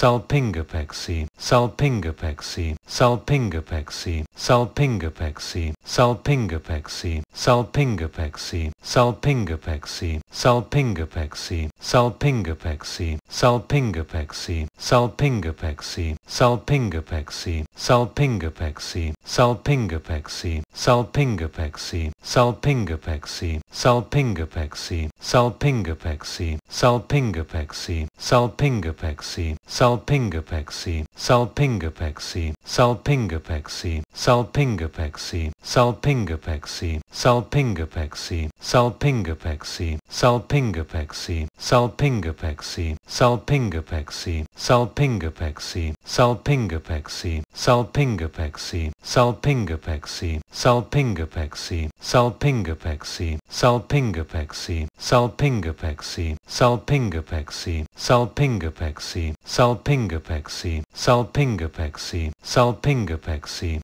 salpingapexi, salpingapexi, salpingapexi, salpingapexi, salpingapexi, salpingapexi, salpingapexi, salpingapexi, salpingapexi, salpingapexi, salpingapexi, salpingapexi, salpingapexi, salpingapexi, salpingapexi, salpingapexi, salpingapexi, salpingapexi, salpingapexi, salpingapexi, salpingapexi, salpingapexi, salpingapexi, salpingapexi, salpingapexi, salpingapexi, salpingapexi, salpingapexi, salpingapexy, salpingapexy, salpingapexy, salpingapexy, salpingapexy, salpingapexy, salpingapexy, salpingapexy, salpingapexy, salpingapexy, salpingapexy, salpingapexy, salpingapexy, salpingapexy, salpingapexy,